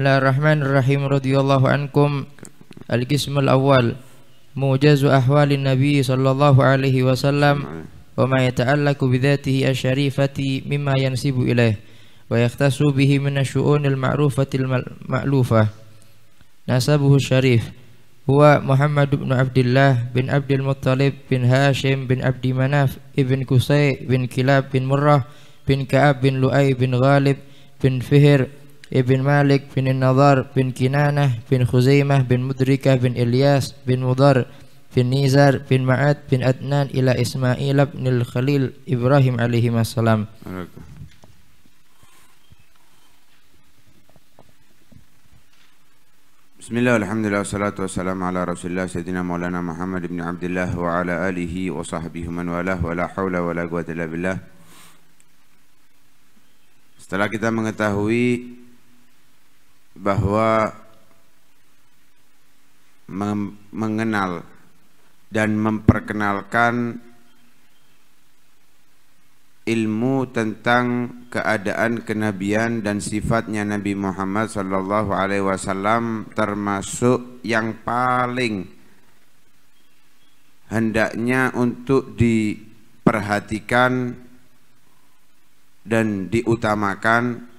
الله الرحمن الرحيم رضي الله عنكم القسم الأول موجز أحوال النبي صلى الله عليه وسلم وما يتعلق بذاته الشريفة مما ينسب إليه ويختص به من الشؤون المعروفة المألوفة نسبه الشريف هو محمد بن عبد الله بن عبد المطلب بن هاشم بن عبد مناف بن كسي بن كلاب بن مرة بن كعب بن لؤي بن غالب بن فهر ابن مالك بن النضار بن كنانة بن خزيمة بن مدركة بن إلياس بن مضر بن نيزار بن معاد بن أدنان إلى إسماعيل بن الخليل إبراهيم عليه السلام بسم الله والحمد لله والصلاة والسلام على رسول الله سيدنا مولانا محمد بن عبد الله وعلى آله وصحبه من والاه ولا حول ولا قوة إلا بالله Setelah kita mengetahui bahwa mengenal dan memperkenalkan ilmu tentang keadaan kenabian dan sifatnya Nabi Muhammad sallallahu alaihi wasallam termasuk yang paling hendaknya untuk diperhatikan dan diutamakan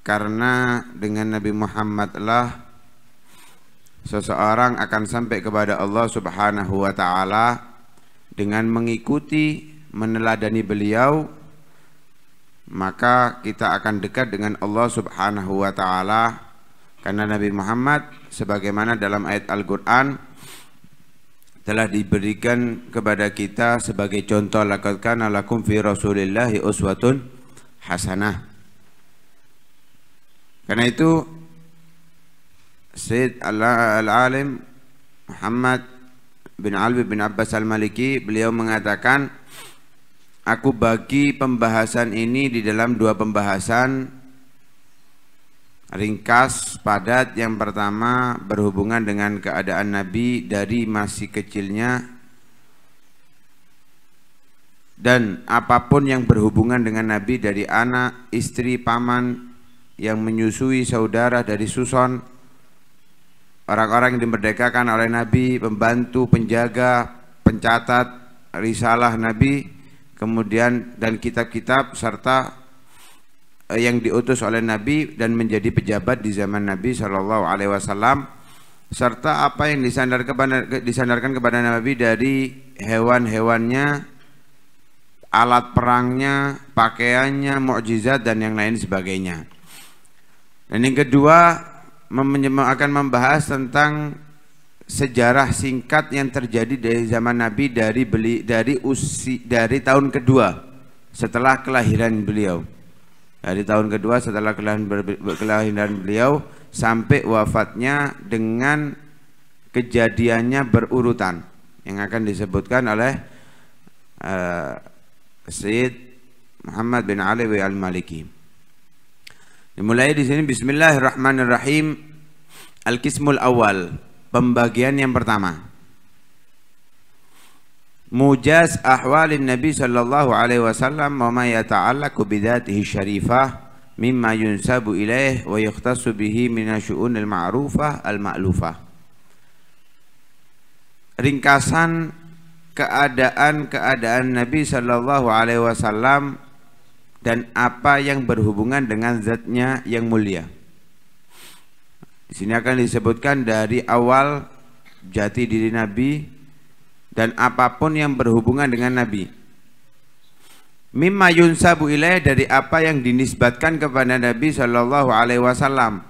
karena dengan Nabi Muhammad lah seseorang akan sampai kepada Allah Subhanahu wa taala dengan mengikuti meneladani beliau maka kita akan dekat dengan Allah Subhanahu wa taala karena Nabi Muhammad sebagaimana dalam ayat Al-Qur'an telah diberikan kepada kita sebagai contoh lakukan kana lakum fi rasulillahi uswatun hasanah karena itu Sayyid Al-Alim Muhammad bin Alwi bin Abbas Al-Maliki beliau mengatakan aku bagi pembahasan ini di dalam dua pembahasan ringkas padat yang pertama berhubungan dengan keadaan Nabi dari masih kecilnya dan apapun yang berhubungan dengan Nabi dari anak, istri, paman, yang menyusui saudara dari susun orang-orang yang dimerdekakan oleh Nabi pembantu, penjaga, pencatat risalah Nabi kemudian dan kitab-kitab serta eh, yang diutus oleh Nabi dan menjadi pejabat di zaman Nabi Shallallahu Alaihi Wasallam serta apa yang disandarkan kepada Nabi dari hewan-hewannya alat perangnya, pakaiannya, mukjizat dan yang lain sebagainya. Dan yang kedua akan membahas tentang sejarah singkat yang terjadi dari zaman Nabi dari beli dari usi dari tahun kedua setelah kelahiran beliau. Dari tahun kedua setelah kelahiran beliau sampai wafatnya dengan kejadiannya berurutan yang akan disebutkan oleh uh, eh, Syed Muhammad bin Ali al-Maliki. Dimulai ya, di sini Bismillahirrahmanirrahim. Al-Qismul Awal, pembagian yang pertama. Mujaz ahwalin Nabi sallallahu alaihi wasallam wa ma yata'allaqu bidzatihi syarifah mimma yunsabu ilaih wa yukhtasu bihi minasyu'unil ma'rufah al-ma'lufah. Ringkasan keadaan-keadaan Nabi sallallahu alaihi wasallam dan apa yang berhubungan dengan zatnya yang mulia. Di sini akan disebutkan dari awal jati diri Nabi dan apapun yang berhubungan dengan Nabi. Mimma yunsabu ilaih dari apa yang dinisbatkan kepada Nabi Shallallahu Alaihi Wasallam.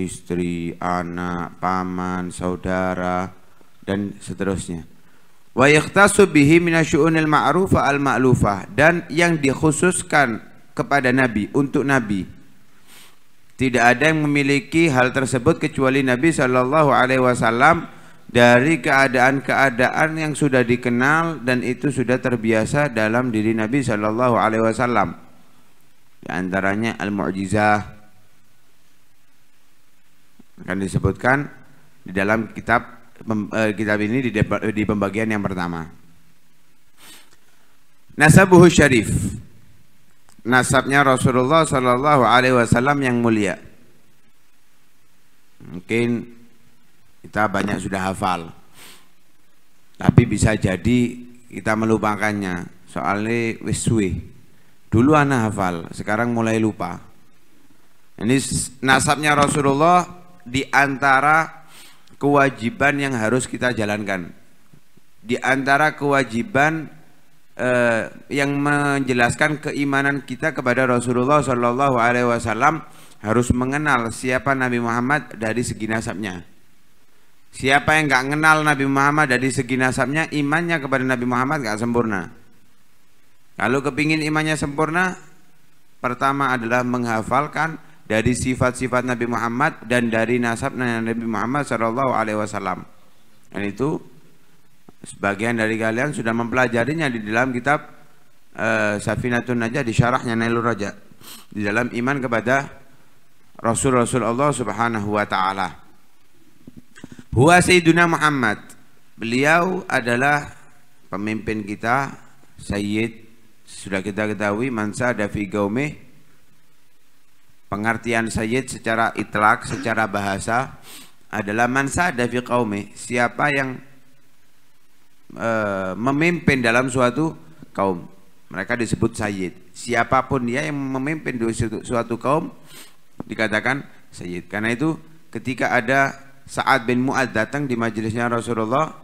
Istri, anak, paman, saudara, dan seterusnya wa yakhtasu bihi minasyu'unil ma'rufa al ma'lufah dan yang dikhususkan kepada nabi untuk nabi tidak ada yang memiliki hal tersebut kecuali nabi sallallahu alaihi wasallam dari keadaan-keadaan yang sudah dikenal dan itu sudah terbiasa dalam diri Nabi Shallallahu Alaihi Wasallam. Di antaranya al-mu'jizah akan disebutkan di dalam kitab Eh, kitab ini di, eh, di pembagian yang pertama. Nasabuhu syarif. Nasabnya Rasulullah Shallallahu alaihi wasallam yang mulia. Mungkin kita banyak sudah hafal. Tapi bisa jadi kita melupakannya. Soalnya wis Dulu anak hafal, sekarang mulai lupa. Ini nasabnya Rasulullah di antara kewajiban yang harus kita jalankan. Di antara kewajiban eh, yang menjelaskan keimanan kita kepada Rasulullah Shallallahu Alaihi Wasallam harus mengenal siapa Nabi Muhammad dari segi nasabnya. Siapa yang nggak kenal Nabi Muhammad dari segi nasabnya, imannya kepada Nabi Muhammad nggak sempurna. Kalau kepingin imannya sempurna, pertama adalah menghafalkan dari sifat-sifat Nabi Muhammad dan dari nasab Nabi Muhammad Shallallahu Alaihi Wasallam. Dan itu sebagian dari kalian sudah mempelajarinya di dalam kitab uh, Safinatun Najah di syarahnya Nailul Raja di dalam iman kepada Rasul-Rasul Allah Subhanahu wa taala. Huwa Sayyiduna Muhammad. Beliau adalah pemimpin kita Sayyid sudah kita ketahui mansa ada fi gaumih Pengertian sayyid secara itlak, secara bahasa adalah mansa dari fi siapa yang e, memimpin dalam suatu kaum. Mereka disebut sayyid. Siapapun dia yang memimpin di suatu, suatu kaum dikatakan sayyid. Karena itu ketika ada saat bin Mu'ad datang di majelisnya Rasulullah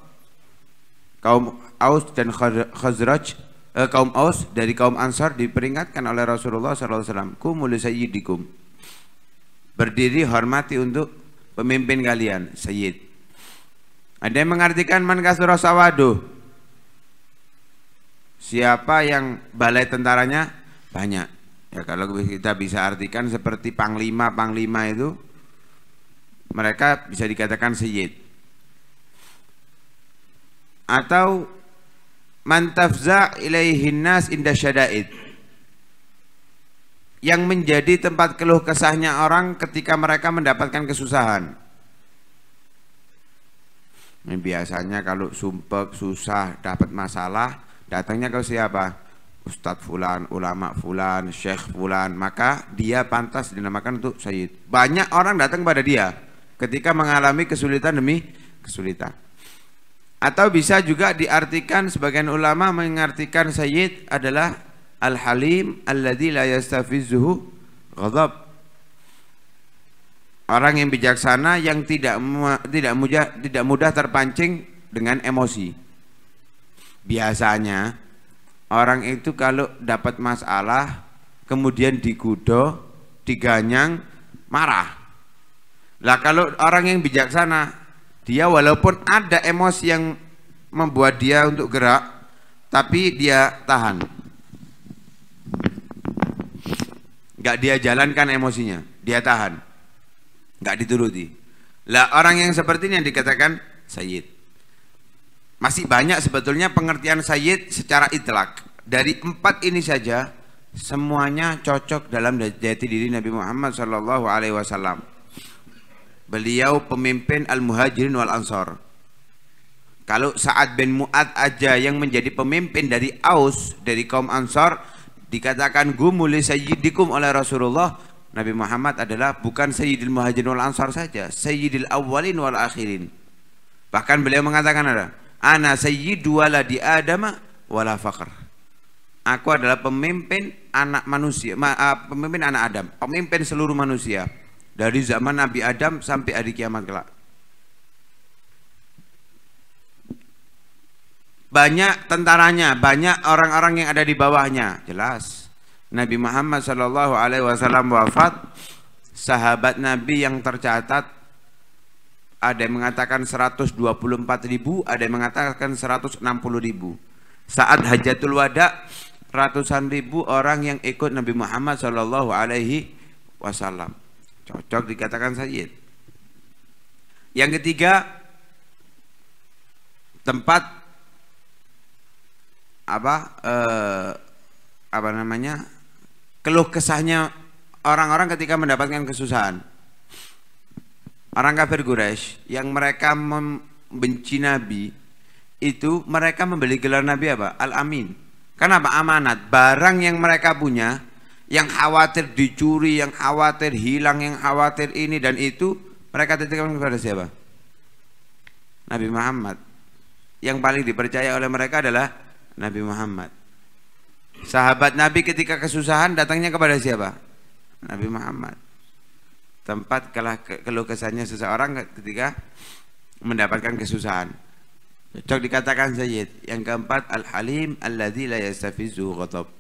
kaum Aus dan Khazraj eh, kaum Aus dari kaum Ansar diperingatkan oleh Rasulullah SAW kumulu sayyidikum berdiri hormati untuk pemimpin kalian sayyid ada yang mengartikan man kasura sawadu siapa yang balai tentaranya banyak ya kalau kita bisa artikan seperti panglima panglima itu mereka bisa dikatakan sayyid atau mantafza ilaihin nas inda syada'id yang menjadi tempat keluh kesahnya orang ketika mereka mendapatkan kesusahan ini biasanya kalau sumpek, susah, dapat masalah datangnya ke siapa? Ustadz Fulan, ulama Fulan, Syekh Fulan maka dia pantas dinamakan untuk Sayyid banyak orang datang kepada dia ketika mengalami kesulitan demi kesulitan atau bisa juga diartikan sebagian ulama mengartikan sayyid adalah al-halim alladzi la yastafizuhu ghadab. Orang yang bijaksana yang tidak tidak mudah tidak mudah terpancing dengan emosi. Biasanya orang itu kalau dapat masalah kemudian digudo, diganyang, marah. Lah kalau orang yang bijaksana dia walaupun ada emosi yang membuat dia untuk gerak, tapi dia tahan. Gak dia jalankan emosinya, dia tahan. Gak dituruti. Lah orang yang seperti ini yang dikatakan sayyid. Masih banyak sebetulnya pengertian sayyid secara itlak. Dari empat ini saja, semuanya cocok dalam jati diri Nabi Muhammad Shallallahu Alaihi Wasallam. Beliau pemimpin Al-Muhajirin wal Ansar. Kalau Sa'ad bin Mu'ad aja yang menjadi pemimpin dari Aus, dari kaum Ansar, dikatakan gumuli sayyidikum oleh Rasulullah, Nabi Muhammad adalah bukan sayyidil muhajirin wal ansar saja, sayyidil awwalin wal akhirin. Bahkan beliau mengatakan ada, ana sayyidu di adama wala faqr. Aku adalah pemimpin anak manusia, ma, uh, pemimpin anak Adam, pemimpin seluruh manusia dari zaman Nabi Adam sampai hari kiamat kelak. Banyak tentaranya, banyak orang-orang yang ada di bawahnya, jelas. Nabi Muhammad Shallallahu Alaihi Wasallam wafat, sahabat Nabi yang tercatat ada yang mengatakan 124 ribu, ada yang mengatakan 160 ribu. Saat hajatul wada ratusan ribu orang yang ikut Nabi Muhammad Shallallahu Alaihi Wasallam Cocok dikatakan sayyid Yang ketiga tempat apa eh, apa namanya keluh kesahnya orang-orang ketika mendapatkan kesusahan. Orang kafir Quraisy yang mereka membenci Nabi itu mereka membeli gelar Nabi apa? Al-Amin. Kenapa? Amanat. Barang yang mereka punya yang khawatir dicuri, yang khawatir hilang, yang khawatir ini dan itu, mereka titipkan kepada siapa? Nabi Muhammad. Yang paling dipercaya oleh mereka adalah Nabi Muhammad. Sahabat Nabi ketika kesusahan datangnya kepada siapa? Nabi Muhammad. Tempat kalah keluh kesannya seseorang ketika mendapatkan kesusahan. Cocok dikatakan Sayyid. Yang keempat, Al-Halim alladzi la yastafizu ghatab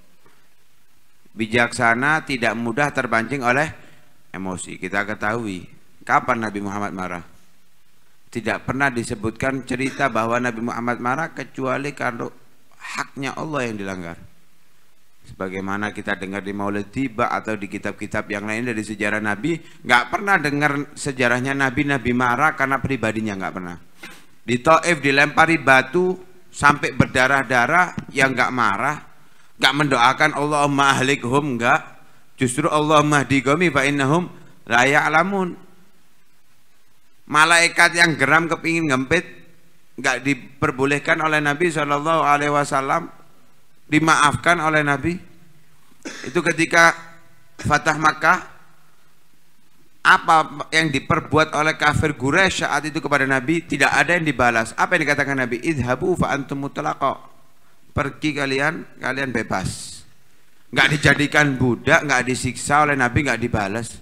bijaksana tidak mudah terpancing oleh emosi. Kita ketahui kapan Nabi Muhammad marah. Tidak pernah disebutkan cerita bahwa Nabi Muhammad marah kecuali kalau haknya Allah yang dilanggar. Sebagaimana kita dengar di Maulid Tiba atau di kitab-kitab yang lain dari sejarah Nabi, nggak pernah dengar sejarahnya Nabi Nabi marah karena pribadinya nggak pernah. Di Taif dilempari batu sampai berdarah-darah yang nggak marah Gak mendoakan Allahumma ahlikhum enggak. Justru Allahumma digomi fa innahum la ya'lamun. Malaikat yang geram kepingin ngempit enggak diperbolehkan oleh Nabi saw. alaihi wasallam dimaafkan oleh Nabi. Itu ketika Fatah Makkah apa yang diperbuat oleh kafir Quraisy saat itu kepada Nabi tidak ada yang dibalas. Apa yang dikatakan Nabi? Idhabu fa antum mutlaqa pergi kalian kalian bebas nggak dijadikan budak nggak disiksa oleh Nabi nggak dibalas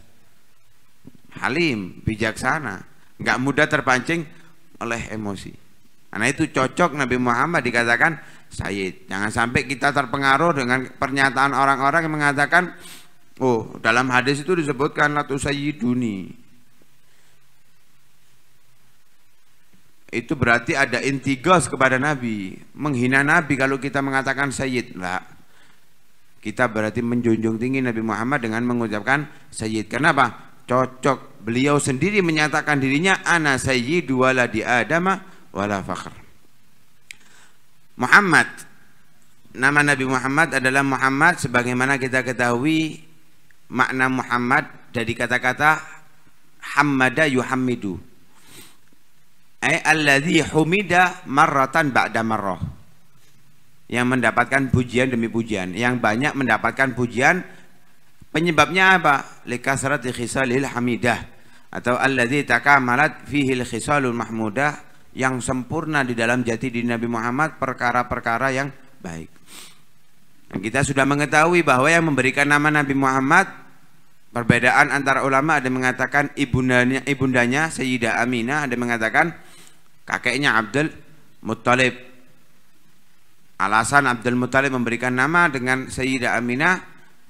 halim bijaksana nggak mudah terpancing oleh emosi karena itu cocok Nabi Muhammad dikatakan Sayyid jangan sampai kita terpengaruh dengan pernyataan orang-orang yang mengatakan oh dalam hadis itu disebutkan latu sayyiduni itu berarti ada intigos kepada Nabi menghina Nabi kalau kita mengatakan Sayyid lah kita berarti menjunjung tinggi Nabi Muhammad dengan mengucapkan Sayyid kenapa? cocok beliau sendiri menyatakan dirinya ana Sayyid wala di adama wala fakhr Muhammad nama Nabi Muhammad adalah Muhammad sebagaimana kita ketahui makna Muhammad dari kata-kata Hamada yuhammidu ay eh, alladhi humida marratan ba'da marrah yang mendapatkan pujian demi pujian yang banyak mendapatkan pujian penyebabnya apa likasrati khisalil hamidah atau alladhi takamalat fihil khisalul mahmudah yang sempurna di dalam jati di Nabi Muhammad perkara-perkara yang baik dan kita sudah mengetahui bahwa yang memberikan nama Nabi Muhammad perbedaan antara ulama ada mengatakan ibundanya ibundanya Sayyidah Aminah ada mengatakan kakeknya Abdul Muttalib alasan Abdul Muttalib memberikan nama dengan Sayyidah Aminah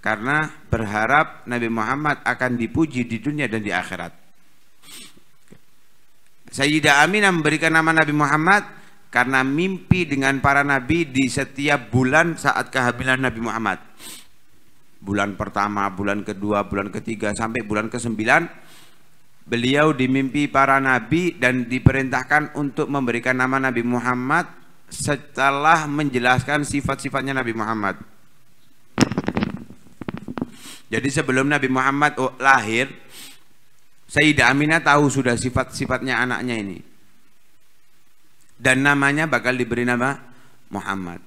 karena berharap Nabi Muhammad akan dipuji di dunia dan di akhirat Sayyidah Aminah memberikan nama Nabi Muhammad karena mimpi dengan para nabi di setiap bulan saat kehamilan Nabi Muhammad bulan pertama, bulan kedua, bulan ketiga sampai bulan kesembilan Beliau dimimpi para nabi dan diperintahkan untuk memberikan nama Nabi Muhammad setelah menjelaskan sifat-sifatnya Nabi Muhammad. Jadi sebelum Nabi Muhammad oh, lahir, Sayyidah Aminah tahu sudah sifat-sifatnya anaknya ini. Dan namanya bakal diberi nama Muhammad.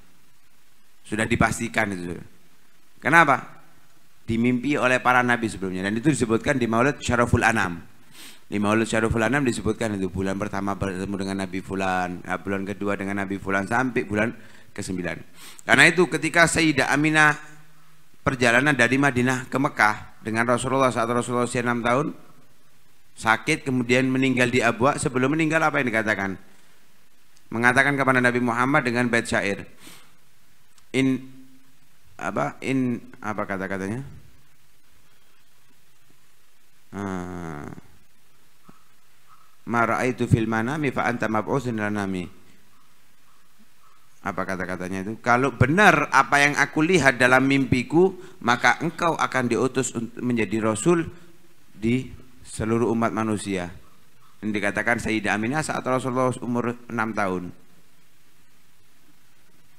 Sudah dipastikan itu. Kenapa? Dimimpi oleh para nabi sebelumnya dan itu disebutkan di Maulid Syaraful Anam di Maulid Syariful fulanam disebutkan itu bulan pertama bertemu dengan Nabi Fulan, eh, bulan kedua dengan Nabi Fulan sampai bulan ke-9. Karena itu ketika Sayyidah Aminah perjalanan dari Madinah ke Mekah dengan Rasulullah saat Rasulullah usia 6 tahun sakit kemudian meninggal di Abwa sebelum meninggal apa yang dikatakan? Mengatakan kepada Nabi Muhammad dengan bait syair. In apa in apa kata-katanya? Ah ma ra'aitu fil manami fa anta mab'utsun nami. apa kata-katanya itu kalau benar apa yang aku lihat dalam mimpiku maka engkau akan diutus untuk menjadi rasul di seluruh umat manusia yang dikatakan Sayyidah Aminah saat Rasulullah umur 6 tahun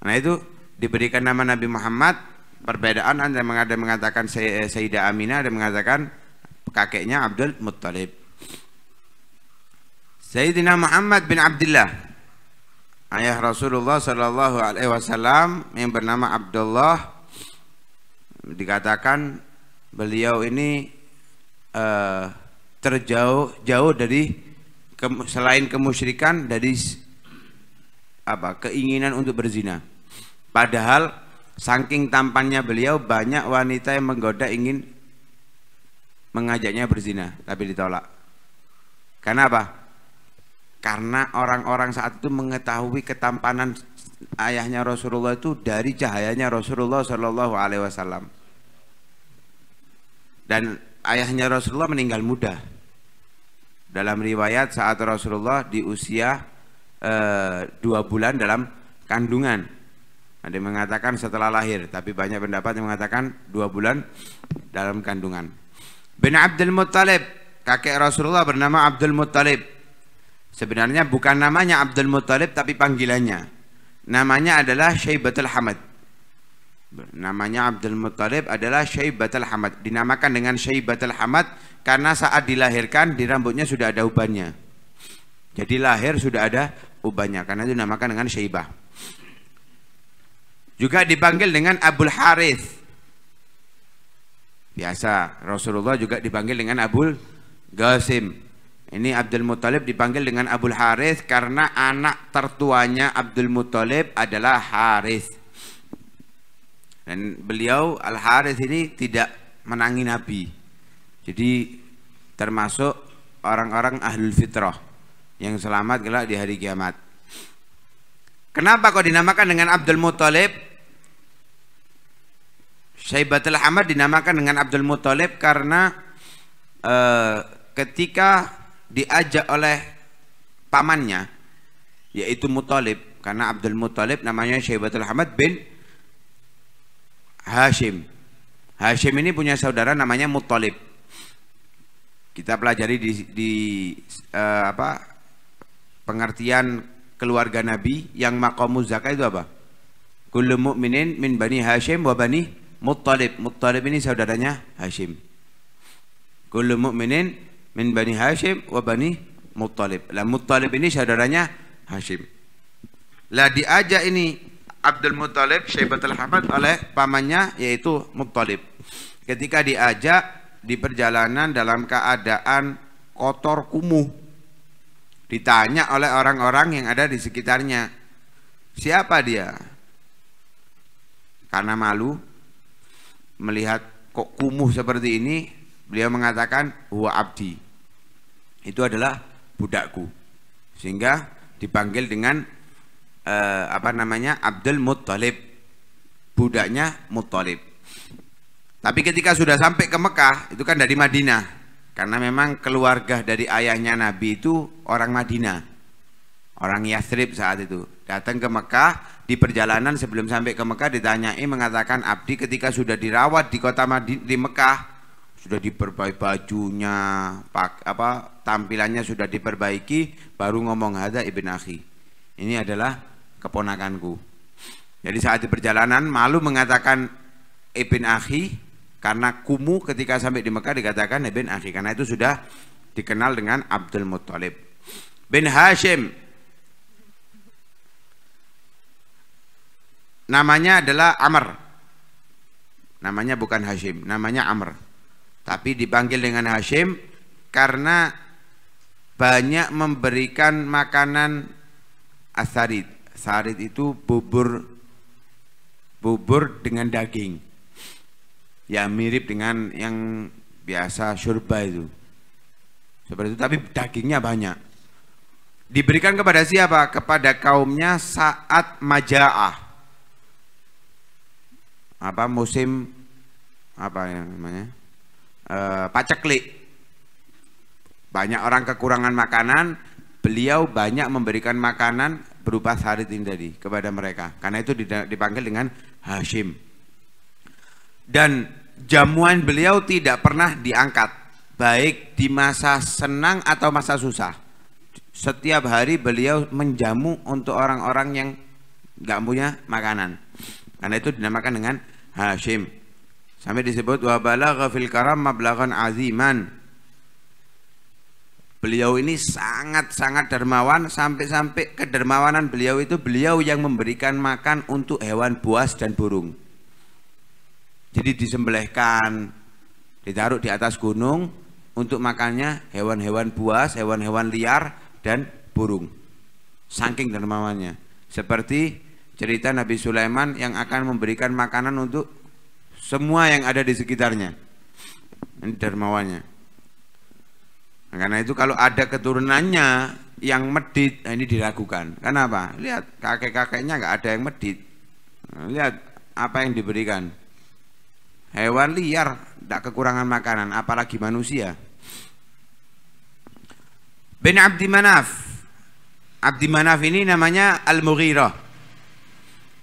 nah itu diberikan nama Nabi Muhammad perbedaan ada mengada mengatakan Sayyidah Aminah dan mengatakan kakeknya Abdul Muttalib Sayyidina Muhammad bin Abdullah ayah Rasulullah Shallallahu Alaihi Wasallam yang bernama Abdullah dikatakan beliau ini uh, terjauh jauh dari ke, selain kemusyrikan dari apa keinginan untuk berzina padahal saking tampannya beliau banyak wanita yang menggoda ingin mengajaknya berzina tapi ditolak karena apa karena orang-orang saat itu mengetahui ketampanan ayahnya Rasulullah itu dari cahayanya Rasulullah Shallallahu Alaihi Wasallam. Dan ayahnya Rasulullah meninggal muda. Dalam riwayat saat Rasulullah di usia e, dua bulan dalam kandungan. Ada yang mengatakan setelah lahir, tapi banyak pendapat yang mengatakan dua bulan dalam kandungan. Bin Abdul Muttalib, kakek Rasulullah bernama Abdul Muttalib Sebenarnya bukan namanya Abdul Muttalib tapi panggilannya. Namanya adalah Syaibatul Hamad. Namanya Abdul Muttalib adalah Syaibatul Hamad. Dinamakan dengan Syaibatul Hamad karena saat dilahirkan di rambutnya sudah ada ubannya. Jadi lahir sudah ada ubannya karena itu dinamakan dengan Syaibah. Juga dipanggil dengan Abdul Harith. Biasa Rasulullah juga dipanggil dengan Abdul Ghazim. Ini Abdul Muthalib dipanggil dengan Abul Haris karena anak tertuanya Abdul Muthalib adalah Haris. Dan beliau Al Haris ini tidak menangi Nabi. Jadi termasuk orang-orang ahlul fitrah yang selamat kelak di hari kiamat. Kenapa kok dinamakan dengan Abdul Muthalib? Syaibatul Hamad dinamakan dengan Abdul Muthalib karena uh, ketika diajak oleh pamannya yaitu Mutalib karena Abdul Mutalib namanya Syaibatul Hamad bin Hashim Hashim ini punya saudara namanya Mutalib kita pelajari di, di uh, apa pengertian keluarga Nabi yang makomu zakat itu apa? Kullu mu'minin min bani Hashim wa bani Muttalib. Muttalib ini saudaranya Hashim. Kullu mu'minin min Bani Hashim wa Bani Muttalib. Lah Muttalib ini saudaranya Hashim. Lah diajak ini Abdul Muttalib Syaibatul Hamad oleh pamannya yaitu Muttalib. Ketika diajak di perjalanan dalam keadaan kotor kumuh. Ditanya oleh orang-orang yang ada di sekitarnya. Siapa dia? Karena malu melihat kok kumuh seperti ini, beliau mengatakan huwa abdi itu adalah budakku sehingga dipanggil dengan eh, apa namanya Abdul Muttalib budaknya Muttalib tapi ketika sudah sampai ke Mekah itu kan dari Madinah karena memang keluarga dari ayahnya Nabi itu orang Madinah orang Yathrib saat itu datang ke Mekah di perjalanan sebelum sampai ke Mekah ditanyai mengatakan Abdi ketika sudah dirawat di kota Madinah di Mekah sudah diperbaiki bajunya, pak, apa tampilannya sudah diperbaiki, baru ngomong ada ibn akhi. Ini adalah keponakanku. Jadi saat di perjalanan malu mengatakan ibn akhi karena kumu ketika sampai di Mekah dikatakan ibn akhi karena itu sudah dikenal dengan Abdul Muttalib bin Hashim namanya adalah Amr namanya bukan Hashim namanya Amr tapi dipanggil dengan Hashim karena banyak memberikan makanan asarid. Sarid itu bubur bubur dengan daging. Ya mirip dengan yang biasa syurba itu. Seperti itu tapi dagingnya banyak. Diberikan kepada siapa? Kepada kaumnya saat majaah. Apa musim apa ya namanya? Eh, paceklik. Banyak orang kekurangan makanan, beliau banyak memberikan makanan berupa sarit ini tadi kepada mereka. Karena itu dipanggil dengan Hashim. Dan jamuan beliau tidak pernah diangkat, baik di masa senang atau masa susah. Setiap hari beliau menjamu untuk orang-orang yang nggak punya makanan. Karena itu dinamakan dengan Hashim. Sampai disebut wa balagha fil karam mablaghan aziman. Beliau ini sangat-sangat dermawan sampai-sampai kedermawanan beliau itu beliau yang memberikan makan untuk hewan buas dan burung. Jadi disembelihkan, ditaruh di atas gunung untuk makannya hewan-hewan buas, hewan-hewan liar dan burung. Saking dermawannya. Seperti cerita Nabi Sulaiman yang akan memberikan makanan untuk semua yang ada di sekitarnya. Ini dermawanya. karena itu kalau ada keturunannya yang medit, nah ini diragukan. Kenapa? Lihat kakek-kakeknya nggak ada yang medit. lihat apa yang diberikan. Hewan liar tidak kekurangan makanan, apalagi manusia. Bin Abdi Manaf. Abdi Manaf ini namanya Al-Mughirah.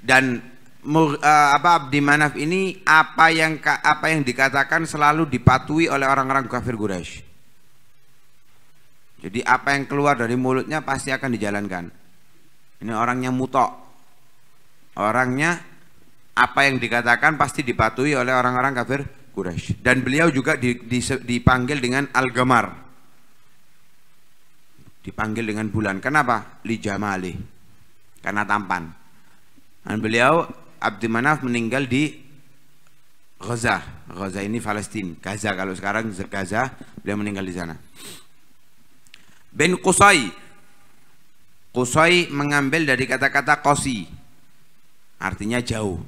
Dan Eh, apa Abdi Manaf ini apa yang apa yang dikatakan selalu dipatuhi oleh orang-orang kafir Quraisy. Jadi apa yang keluar dari mulutnya pasti akan dijalankan. Ini orangnya mutok. Orangnya apa yang dikatakan pasti dipatuhi oleh orang-orang kafir Quraisy. Dan beliau juga di, di, dipanggil dengan Al-Gamar. Dipanggil dengan bulan. Kenapa? Li Jamali. Karena tampan. Dan beliau Abdi Manaf meninggal di Gaza. Gaza ini Palestina. Gaza kalau sekarang Gaza, beliau meninggal di sana. Ben Qusay. Qusay mengambil dari kata-kata Qasi. Artinya jauh.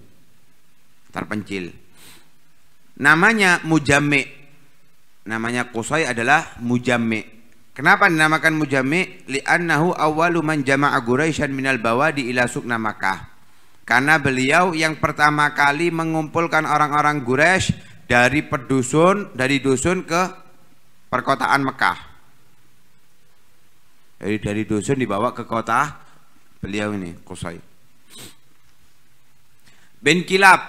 Terpencil. Namanya Mujame. Namanya Qusay adalah Mujame. Kenapa dinamakan Mujame? Li'annahu awalu man jama'a Quraisyan minal bawadi ila sukna Makkah. Karena beliau yang pertama kali mengumpulkan orang-orang Quraisy dari pedusun dari dusun ke perkotaan Mekah. Jadi dari dusun dibawa ke kota beliau ini Qusay. Bin Kilab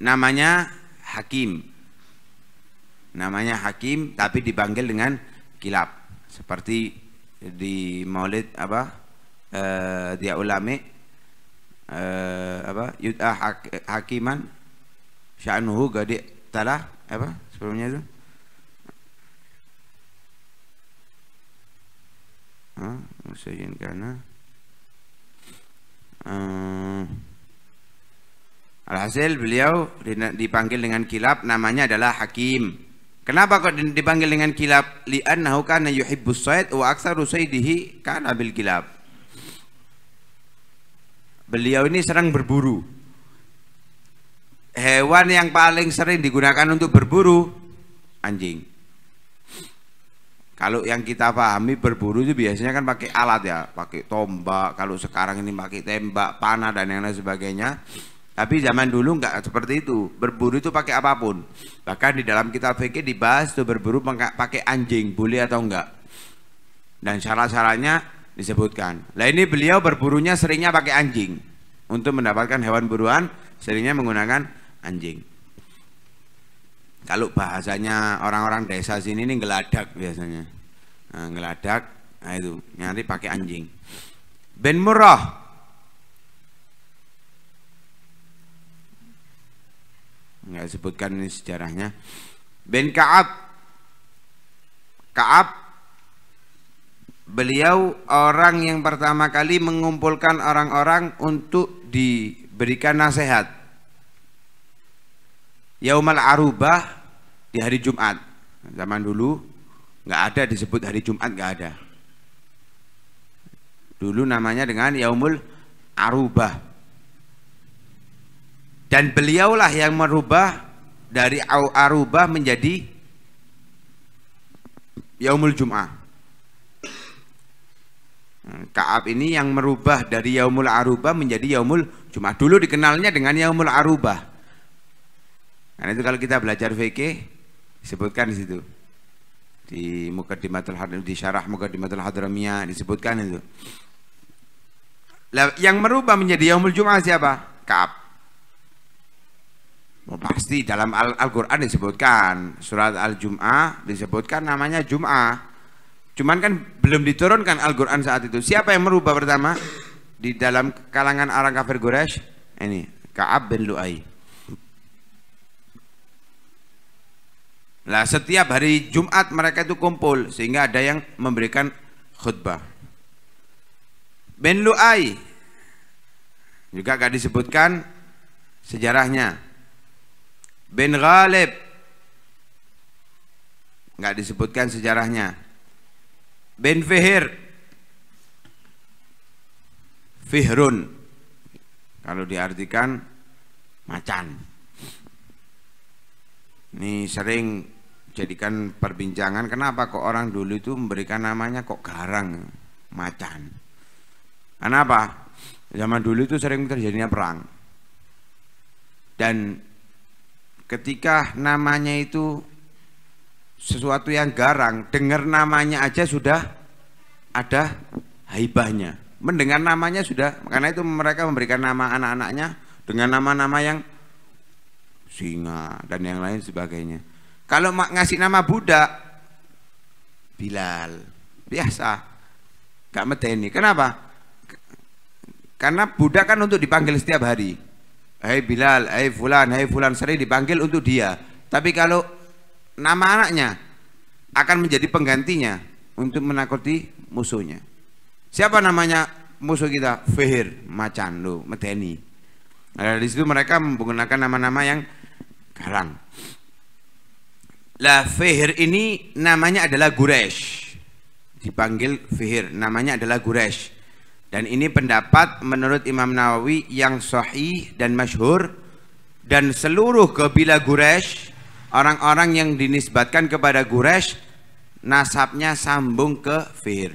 namanya Hakim. Namanya Hakim tapi dipanggil dengan Kilab seperti di Maulid apa uh, dia ulama uh, eh, apa yud'a hak, hakiman sya'nuhu gadi talah apa sebelumnya itu ha musajin uh, eh, Alhasil beliau dipanggil dengan kilap namanya adalah Hakim. Kenapa kok dipanggil dengan kilap? Li'annahu kana yuhibbus sayd wa aktsaru saydihi kana bil kilab. Beliau ini sering berburu. Hewan yang paling sering digunakan untuk berburu anjing. Kalau yang kita pahami berburu itu biasanya kan pakai alat ya, pakai tombak. Kalau sekarang ini pakai tembak, panah dan yang lain sebagainya. Tapi zaman dulu nggak seperti itu. Berburu itu pakai apapun. Bahkan di dalam kitab fikih dibahas tuh berburu pakai anjing, boleh atau enggak. Dan syarat-syaratnya disebutkan. Nah ini beliau berburunya seringnya pakai anjing untuk mendapatkan hewan buruan seringnya menggunakan anjing. Kalau bahasanya orang-orang desa sini ini geladak biasanya, nah, geladak nah itu nyari pakai anjing. Ben murah. nggak sebutkan ini sejarahnya. Ben Kaab Kaab beliau orang yang pertama kali mengumpulkan orang-orang untuk diberikan nasihat Yaumal Arubah di hari Jumat zaman dulu nggak ada disebut hari Jumat nggak ada dulu namanya dengan Yaumul Arubah dan beliaulah yang merubah dari Arubah menjadi Yaumul Jum'ah Hmm, Kaab ini yang merubah dari Yaumul Aruba menjadi Yaumul cuma Dulu dikenalnya dengan Yaumul Aruba. Nah itu kalau kita belajar VK, disebutkan di situ. Di Mukaddimatul Hadram di Syarah Mukaddimatul Hadramiyah disebutkan itu. Lah, yang merubah menjadi Yaumul Jumat siapa? Kaab. Oh, pasti dalam Al-Qur'an disebutkan surat Al-Jum'ah disebutkan namanya Jum'ah Cuman kan belum diturunkan Al-Quran saat itu. Siapa yang merubah pertama? Di dalam kalangan orang kafir Quraisy ini Kaab bin Lu'ay. Lah setiap hari Jumat mereka itu kumpul sehingga ada yang memberikan khutbah. Bin Lu'ay. juga gak disebutkan sejarahnya. Bin Ghalib gak disebutkan sejarahnya bin Fihir Fihrun kalau diartikan macan ini sering jadikan perbincangan kenapa kok orang dulu itu memberikan namanya kok garang macan kenapa zaman dulu itu sering terjadinya perang dan ketika namanya itu sesuatu yang garang dengar namanya aja sudah ada haibahnya mendengar namanya sudah karena itu mereka memberikan nama anak-anaknya dengan nama-nama yang singa dan yang lain sebagainya kalau ngasih nama budak Bilal biasa gak medeni kenapa karena budak kan untuk dipanggil setiap hari Hai Bilal, hai Fulan, hai Fulan sering dipanggil untuk dia tapi kalau nama anaknya akan menjadi penggantinya untuk menakuti musuhnya. Siapa namanya musuh kita? Fehir, macan lo, medeni. Nah, di situ mereka menggunakan nama-nama yang garang. Lah Fehir ini namanya adalah Guresh. Dipanggil Fehir. namanya adalah Guresh. Dan ini pendapat menurut Imam Nawawi yang sahih dan masyhur dan seluruh kabilah Guresh orang-orang yang dinisbatkan kepada Guresh nasabnya sambung ke Fir.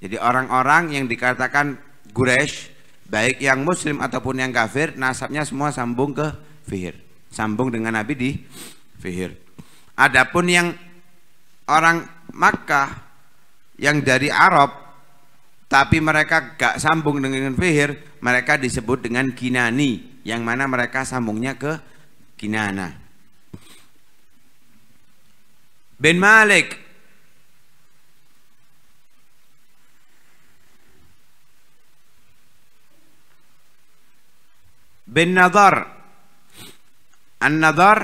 Jadi orang-orang yang dikatakan Guresh baik yang muslim ataupun yang kafir nasabnya semua sambung ke Fir, Sambung dengan Nabi di Fir. Adapun yang orang Makkah yang dari Arab tapi mereka gak sambung dengan Fihir, mereka disebut dengan Kinani yang mana mereka sambungnya ke Kinana. Ben Malek. bin Nadar. An-Nadar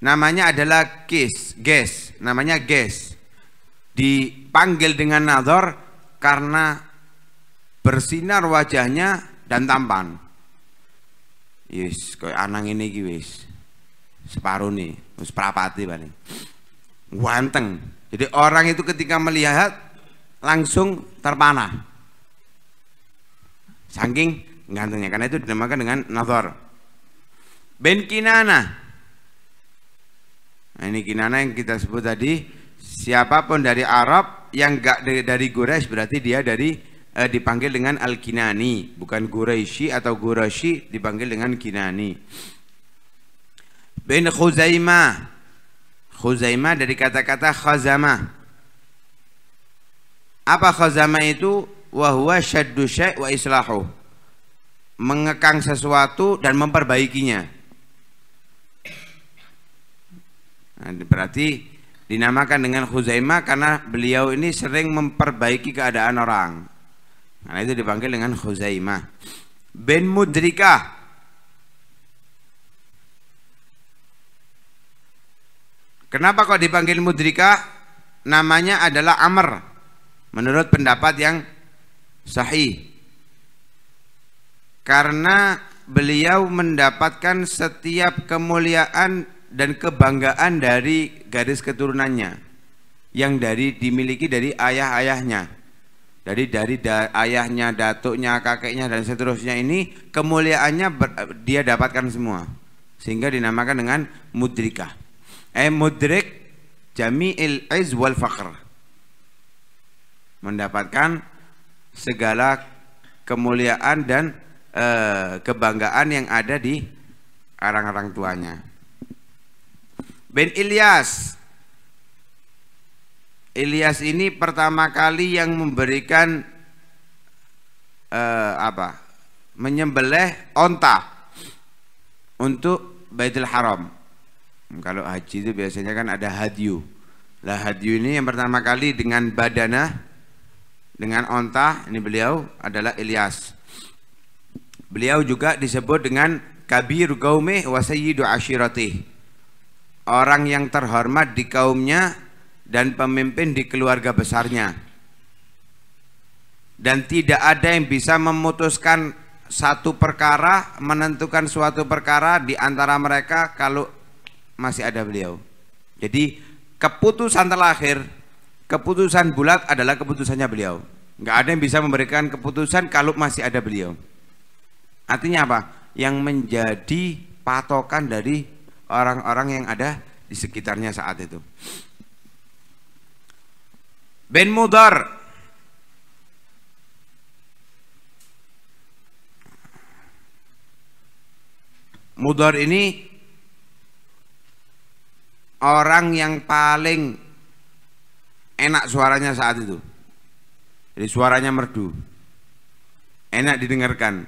namanya adalah kis, ges, namanya ges. Dipanggil dengan Nadar karena bersinar wajahnya dan tampan. Yes, iya, kau anang ini iki wis nih wis prapati paling. Wanteng. Jadi orang itu ketika melihat langsung terpana. Saking gantengnya karena itu dinamakan dengan nazar. Ben Kinana. Nah, ini Kinana yang kita sebut tadi, siapapun dari Arab yang gak dari, dari berarti dia dari eh, dipanggil dengan Al-Kinani, bukan Quraisy atau Gurashi dipanggil dengan Kinani. Bin Khuzaimah. Khuzaimah dari kata-kata khazama Apa khazama itu? Wahwa syaddu wa islahu. Mengekang sesuatu dan memperbaikinya. Nah, berarti dinamakan dengan Khuzaimah karena beliau ini sering memperbaiki keadaan orang. Karena itu dipanggil dengan Khuzaimah bin Mudrikah. Kenapa kok dipanggil Mudrika? Namanya adalah Amr. Menurut pendapat yang sahih. Karena beliau mendapatkan setiap kemuliaan dan kebanggaan dari garis keturunannya yang dari dimiliki dari ayah-ayahnya. Jadi dari da ayahnya, datuknya, kakeknya dan seterusnya ini kemuliaannya dia dapatkan semua. Sehingga dinamakan dengan mudrikah. Eh mudrik jami'il iz wal Mendapatkan segala kemuliaan dan e, kebanggaan yang ada di arang-arang tuanya. Ben Ilyas Ilyas ini pertama kali yang memberikan eh, apa? menyembelih onta untuk Baitul Haram. Kalau haji itu biasanya kan ada hadyu. Lah hadyu ini yang pertama kali dengan badana dengan onta ini beliau adalah Ilyas. Beliau juga disebut dengan kabir qaumih wa sayyidu ashiratih. Orang yang terhormat di kaumnya dan pemimpin di keluarga besarnya. Dan tidak ada yang bisa memutuskan satu perkara, menentukan suatu perkara di antara mereka kalau masih ada beliau. Jadi keputusan terakhir, keputusan bulat adalah keputusannya beliau. Nggak ada yang bisa memberikan keputusan kalau masih ada beliau. Artinya apa? Yang menjadi patokan dari orang-orang yang ada di sekitarnya saat itu. Ben Mudar Mudar ini orang yang paling enak suaranya saat itu. Jadi suaranya merdu. Enak didengarkan.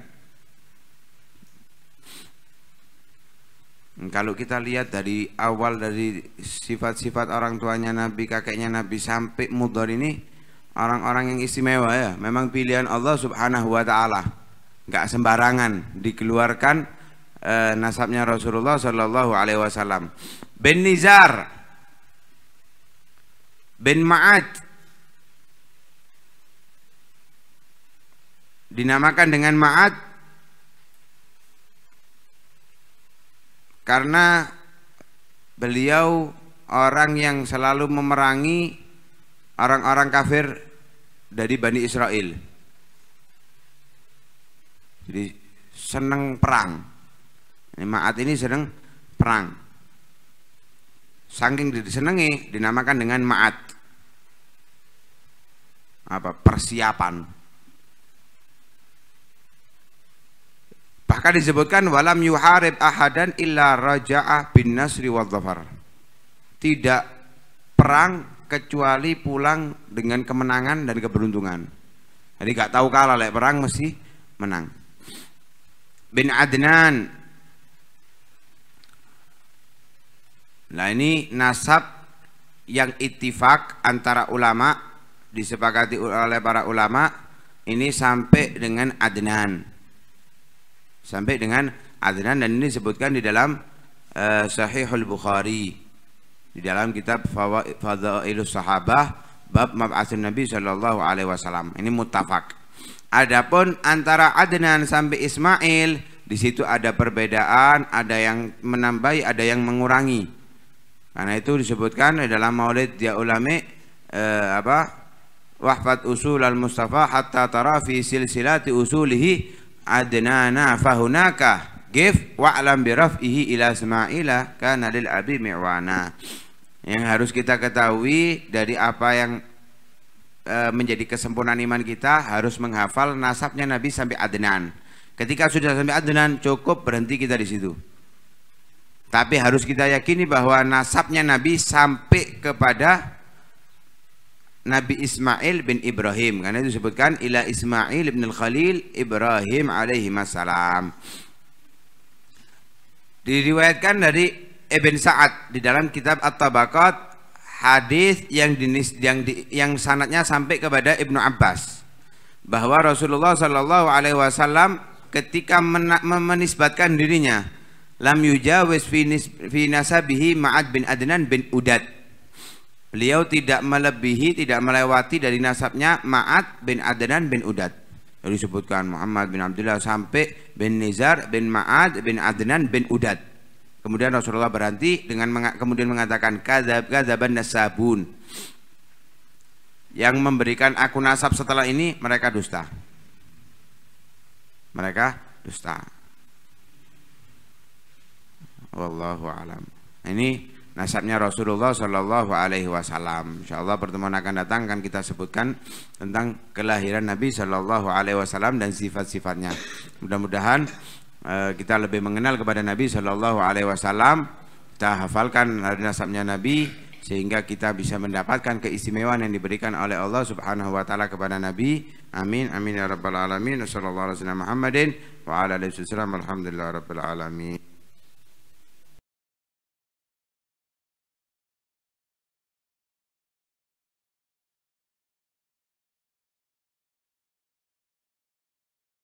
Kalau kita lihat dari awal dari sifat-sifat orang tuanya Nabi, kakeknya Nabi sampai mudor ini orang-orang yang istimewa ya. Memang pilihan Allah Subhanahu wa taala. Enggak sembarangan dikeluarkan eh, nasabnya Rasulullah sallallahu alaihi wasallam. Bin Nizar bin Maat dinamakan dengan Maat. karena beliau orang yang selalu memerangi orang-orang kafir dari Bani Israel jadi seneng perang Ma'at ini seneng perang saking disenangi dinamakan dengan Ma'at apa persiapan Bahkan disebutkan walam yuharib ahadan illa raja'ah bin nasri wal dhafar. Tidak perang kecuali pulang dengan kemenangan dan keberuntungan. Jadi gak tahu kalah lek perang mesti menang. Bin Adnan. Nah ini nasab yang ittifak antara ulama disepakati oleh para ulama ini sampai dengan Adnan sampai dengan Adnan dan ini disebutkan di dalam uh, Sahihul Bukhari di dalam kitab Fadhailus Sahabah bab mab'atsun Nabi sallallahu alaihi wasallam. Ini muttafaq. Adapun antara Adnan sampai Ismail di situ ada perbedaan, ada yang menambahi, ada yang mengurangi. Karena itu disebutkan dalam Maulid dia ulama uh, eh, apa wahfat usul al Mustafa hatta tara fi silsilati usulihi adnana fahunaka gif wa'lam biraf'ihi ila Ismaila kana lil abi mi'wana. Yang harus kita ketahui dari apa yang e, menjadi kesempurnaan iman kita harus menghafal nasabnya Nabi sampai Adnan. Ketika sudah sampai Adnan cukup berhenti kita di situ. Tapi harus kita yakini bahwa nasabnya Nabi sampai kepada Nabi Ismail bin Ibrahim karena itu disebutkan ila Ismail bin al Khalil Ibrahim alaihi masalam diriwayatkan dari Ibn Sa'ad di dalam kitab At-Tabaqat hadis yang dinis, yang di, yang sanatnya sampai kepada Ibnu Abbas bahwa Rasulullah Shallallahu Alaihi Wasallam ketika mena, menisbatkan dirinya lam yujawis fi nasabihi Ma'ad bin Adnan bin Udad Beliau tidak melebihi, tidak melewati dari nasabnya Ma'at bin Adnan bin Udad. Yang disebutkan Muhammad bin Abdullah sampai bin Nizar bin Ma'at bin Adnan bin Udad. Kemudian Rasulullah berhenti dengan menga kemudian mengatakan kadzab kadzaban nasabun. Yang memberikan aku nasab setelah ini mereka dusta. Mereka dusta. Wallahu alam. Ini nasabnya Rasulullah Shallallahu Alaihi Wasallam. Insya Allah pertemuan akan datang akan kita sebutkan tentang kelahiran Nabi Shallallahu Alaihi Wasallam dan sifat-sifatnya. Mudah-mudahan uh, kita lebih mengenal kepada Nabi Shallallahu Alaihi Wasallam. Kita hafalkan nasabnya Nabi sehingga kita bisa mendapatkan keistimewaan yang diberikan oleh Allah Subhanahu wa taala kepada Nabi. Amin amin ya rabbal alamin. Sallallahu alaihi wasallam Muhammadin wa ala alihi wasallam. Alhamdulillah rabbil alamin.